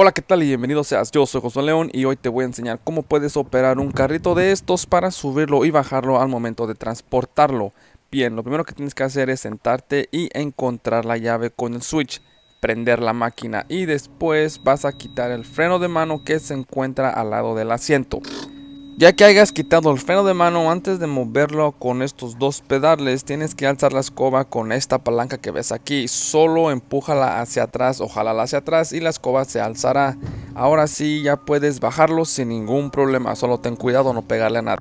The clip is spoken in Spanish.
Hola, ¿qué tal y bienvenido seas? Yo soy José León y hoy te voy a enseñar cómo puedes operar un carrito de estos para subirlo y bajarlo al momento de transportarlo. Bien, lo primero que tienes que hacer es sentarte y encontrar la llave con el switch, prender la máquina y después vas a quitar el freno de mano que se encuentra al lado del asiento. Ya que hayas quitado el freno de mano antes de moverlo con estos dos pedales, tienes que alzar la escoba con esta palanca que ves aquí. Solo empújala hacia atrás ojalá hacia atrás y la escoba se alzará. Ahora sí ya puedes bajarlo sin ningún problema, solo ten cuidado no pegarle a nada.